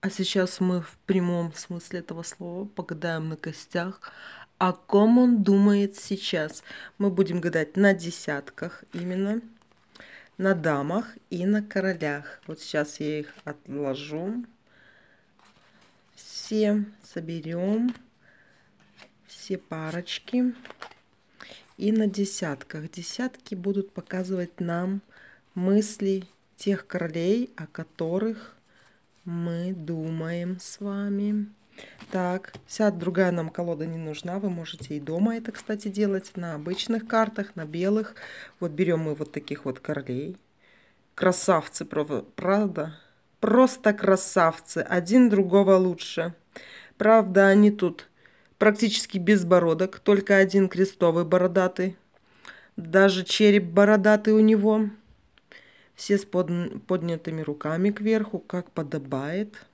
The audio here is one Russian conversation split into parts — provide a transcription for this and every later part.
А сейчас мы в прямом смысле этого слова погадаем на костях. О ком он думает сейчас? Мы будем гадать на десятках именно, на дамах и на королях. Вот сейчас я их отложу. Все соберем, все парочки. И на десятках. Десятки будут показывать нам мысли тех королей, о которых мы думаем с вами. Так, вся другая нам колода не нужна. Вы можете и дома это, кстати, делать на обычных картах, на белых. Вот берем мы вот таких вот королей. Красавцы, правда? Просто красавцы. Один другого лучше. Правда, они тут практически без бородок. Только один крестовый бородатый. Даже череп бородатый у него. Все с под, поднятыми руками кверху, как подобает.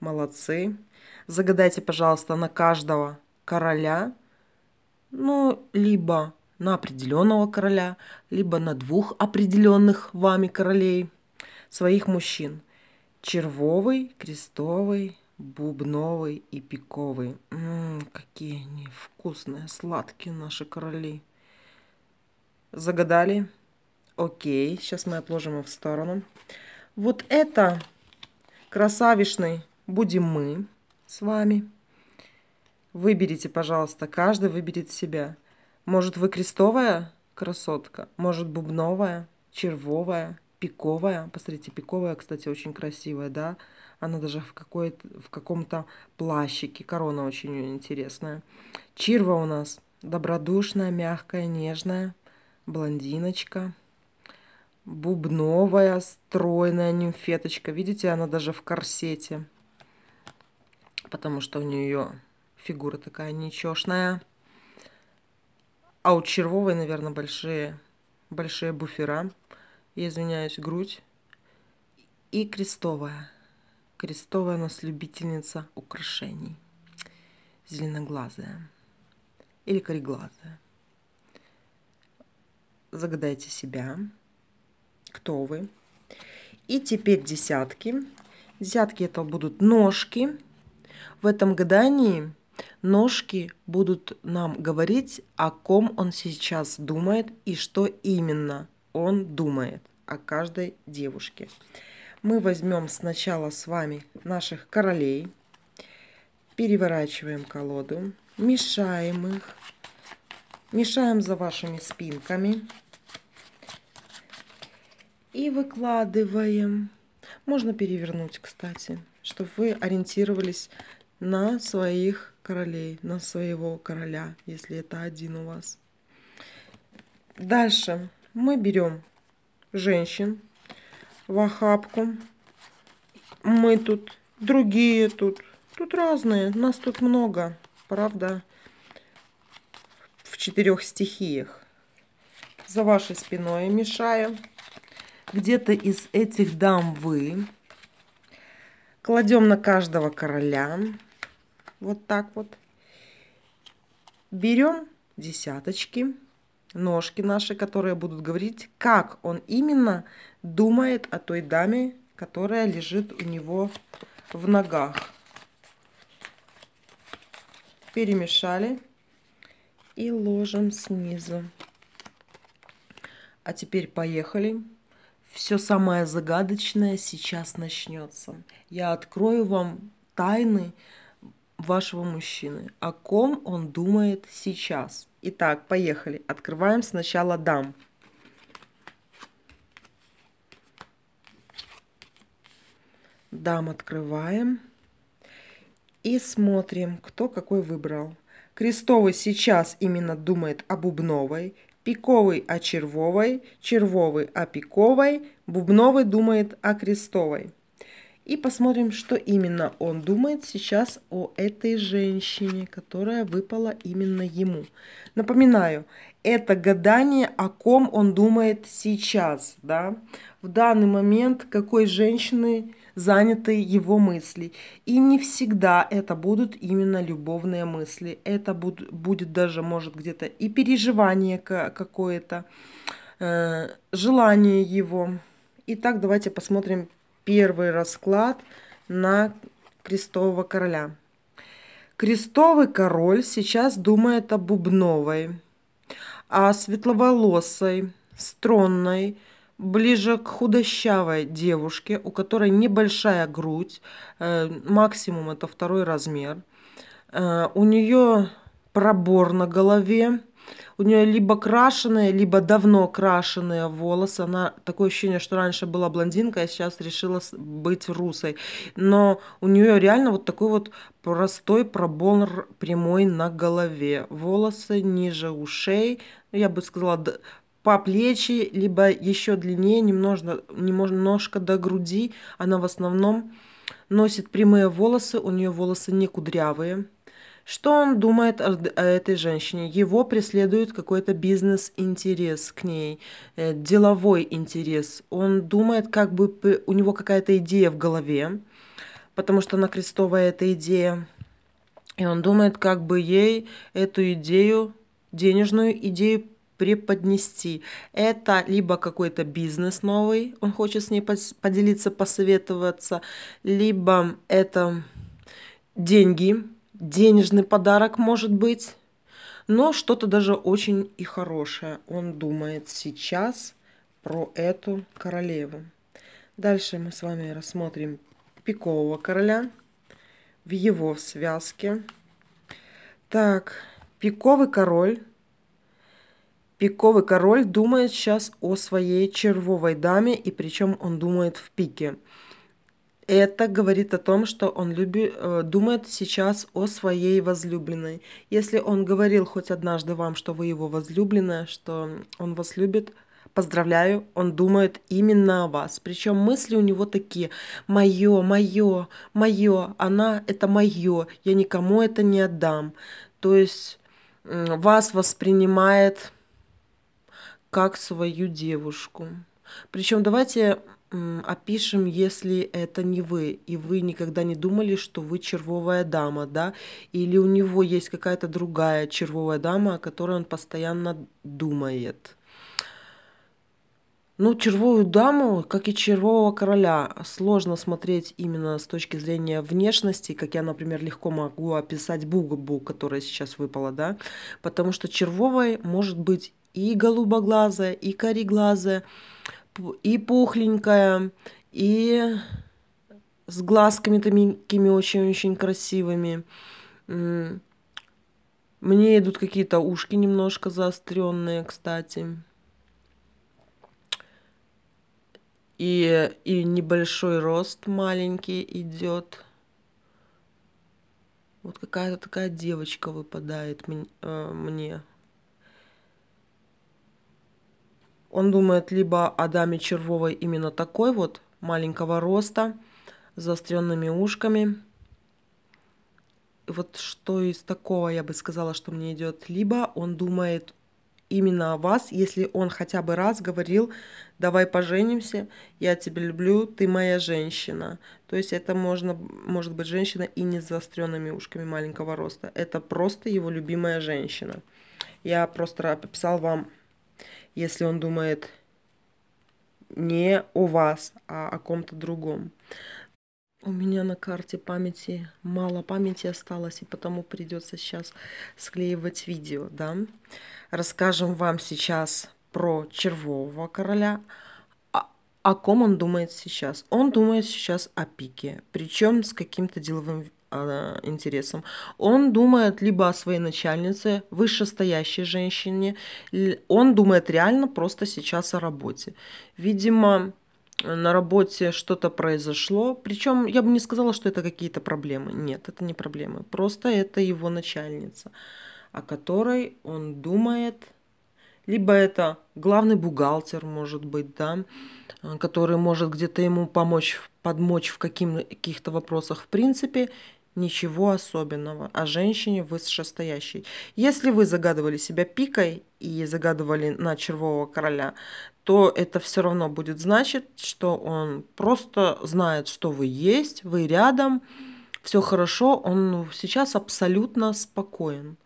Молодцы. Загадайте, пожалуйста, на каждого короля, ну, либо на определенного короля, либо на двух определенных вами королей, своих мужчин. Червовый, крестовый, бубновый и пиковый. Ммм, какие они вкусные, сладкие наши короли. Загадали? Окей, сейчас мы отложим его в сторону. Вот это красавишный будем мы с вами. Выберите, пожалуйста, каждый выберет себя. Может, вы крестовая красотка, может, бубновая, червовая, пиковая. Посмотрите, пиковая, кстати, очень красивая, да? Она даже в, в каком-то плащике. Корона очень интересная. Черва у нас добродушная, мягкая, нежная. Блондиночка бубновая, стройная нимфеточка. Видите, она даже в корсете, потому что у нее фигура такая ничешная. А у Червовой, наверное, большие, большие буфера. Я извиняюсь, грудь. И крестовая. Крестовая у нас любительница украшений. Зеленоглазая. Или кореглазая. Загадайте себя кто вы. И теперь десятки. Десятки это будут ножки. В этом гадании ножки будут нам говорить, о ком он сейчас думает и что именно он думает о каждой девушке. Мы возьмем сначала с вами наших королей, переворачиваем колоду, мешаем их, мешаем за вашими спинками и выкладываем. Можно перевернуть, кстати, чтобы вы ориентировались на своих королей, на своего короля, если это один у вас. Дальше мы берем женщин в охапку. Мы тут, другие тут, тут разные, нас тут много, правда, в четырех стихиях. За вашей спиной мешаю где-то из этих дам вы. Кладем на каждого короля. Вот так вот. Берем десяточки, ножки наши, которые будут говорить, как он именно думает о той даме, которая лежит у него в ногах. Перемешали и ложим снизу. А теперь поехали все самое загадочное сейчас начнется. Я открою вам тайны вашего мужчины, о ком он думает сейчас. Итак, поехали. Открываем сначала дам. Дам открываем. И смотрим, кто какой выбрал. Крестовый сейчас именно думает о Бубновой. Пиковый о червовой, червовый о пиковой, бубновый думает о крестовой. И посмотрим, что именно он думает сейчас о этой женщине, которая выпала именно ему. Напоминаю, это гадание, о ком он думает сейчас, да, в данный момент, какой женщины заняты его мысли. И не всегда это будут именно любовные мысли. Это буд, будет даже, может, где-то и переживание какое-то, э, желание его. Итак, давайте посмотрим первый расклад на крестового короля. Крестовый король сейчас думает о Бубновой, о светловолосой, стронной, ближе к худощавой девушке, у которой небольшая грудь, э, максимум это второй размер. Э, у нее пробор на голове, у нее либо крашеные, либо давно крашеные волосы. Она такое ощущение, что раньше была блондинка, а сейчас решила быть русой. Но у нее реально вот такой вот простой пробор прямой на голове. Волосы ниже ушей. Ну, я бы сказала, по плечи, либо еще длиннее, немножко, немножко до груди. Она в основном носит прямые волосы, у нее волосы не кудрявые. Что он думает о, о этой женщине? Его преследует какой-то бизнес-интерес к ней, э, деловой интерес. Он думает, как бы у него какая-то идея в голове, потому что она крестовая эта идея. И он думает, как бы ей эту идею, денежную идею преподнести. Это либо какой-то бизнес новый, он хочет с ней поделиться, посоветоваться, либо это деньги, денежный подарок может быть, но что-то даже очень и хорошее. Он думает сейчас про эту королеву. Дальше мы с вами рассмотрим пикового короля в его связке. Так, пиковый король Пиковый король думает сейчас о своей червовой даме, и причем он думает в пике. Это говорит о том, что он люби, э, думает сейчас о своей возлюбленной. Если он говорил хоть однажды вам, что вы его возлюбленная, что он вас любит, поздравляю, он думает именно о вас. Причем мысли у него такие «моё, моё, моё, она – это моё, я никому это не отдам». То есть вас воспринимает как свою девушку. Причем давайте опишем, если это не вы, и вы никогда не думали, что вы червовая дама, да, или у него есть какая-то другая червовая дама, о которой он постоянно думает. Ну, червовую даму, как и червового короля, сложно смотреть именно с точки зрения внешности, как я, например, легко могу описать бугабу, которая сейчас выпала, да, потому что червовой может быть и голубоглазая, и кореглазая, и пухленькая, и с глазками такими очень-очень красивыми. Мне идут какие-то ушки немножко заостренные, кстати. И, и небольшой рост маленький идет. Вот какая-то такая девочка выпадает э, мне. Он думает либо о даме Червовой именно такой вот, маленького роста, с заостренными ушками. И вот что из такого я бы сказала, что мне идет. Либо он думает именно о вас, если он хотя бы раз говорил, давай поженимся, я тебя люблю, ты моя женщина. То есть это можно, может быть женщина и не с заостренными ушками маленького роста. Это просто его любимая женщина. Я просто описал вам если он думает не о вас, а о ком-то другом. У меня на карте памяти мало памяти осталось, и потому придется сейчас склеивать видео, да. Расскажем вам сейчас про червового короля, о, а, о ком он думает сейчас. Он думает сейчас о пике, причем с каким-то деловым интересам. Он думает либо о своей начальнице, вышестоящей женщине, он думает реально просто сейчас о работе. Видимо, на работе что-то произошло. Причем я бы не сказала, что это какие-то проблемы. Нет, это не проблемы. Просто это его начальница, о которой он думает. Либо это главный бухгалтер, может быть, да, э, который может где-то ему помочь, подмочь в каких-то вопросах в принципе ничего особенного а женщине высшестоящей. Если вы загадывали себя пикой и загадывали на червового короля, то это все равно будет значить, что он просто знает, что вы есть, вы рядом, все хорошо, он сейчас абсолютно спокоен.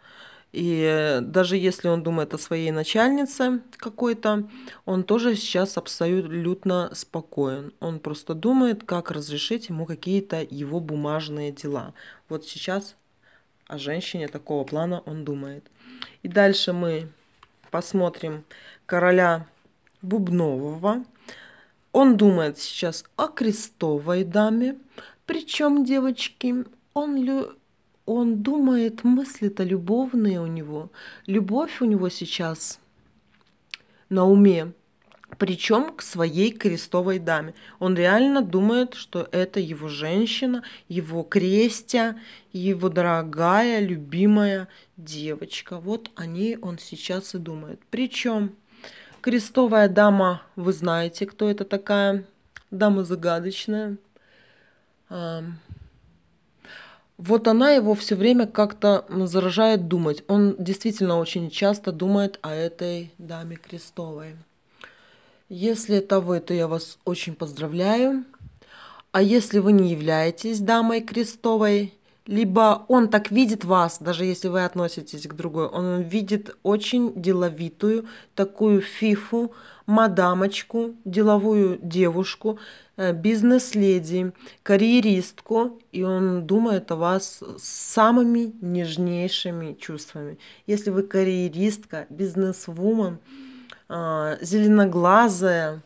И даже если он думает о своей начальнице какой-то, он тоже сейчас абсолютно спокоен. Он просто думает, как разрешить ему какие-то его бумажные дела. Вот сейчас о женщине такого плана он думает. И дальше мы посмотрим короля Бубнового. Он думает сейчас о крестовой даме. Причем, девочки, он лю он думает, мысли-то любовные у него. Любовь у него сейчас на уме. Причем к своей крестовой даме. Он реально думает, что это его женщина, его крестя, его дорогая, любимая девочка. Вот о ней он сейчас и думает. Причем крестовая дама, вы знаете, кто это такая? Дама загадочная. Вот она его все время как-то заражает думать. Он действительно очень часто думает о этой даме Крестовой. Если это вы, то я вас очень поздравляю. А если вы не являетесь дамой Крестовой, либо он так видит вас, даже если вы относитесь к другой, он видит очень деловитую, такую фифу, мадамочку, деловую девушку Э, бизнес-леди, карьеристку, и он думает о вас самыми нежнейшими чувствами. Если вы карьеристка, бизнес-вумен, э, зеленоглазая,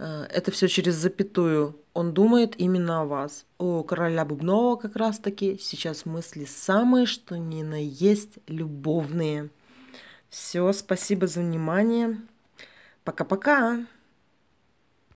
э, это все через запятую, он думает именно о вас. У короля Бубнова как раз-таки сейчас мысли самые, что ни на есть любовные. Все, спасибо за внимание. Пока-пока.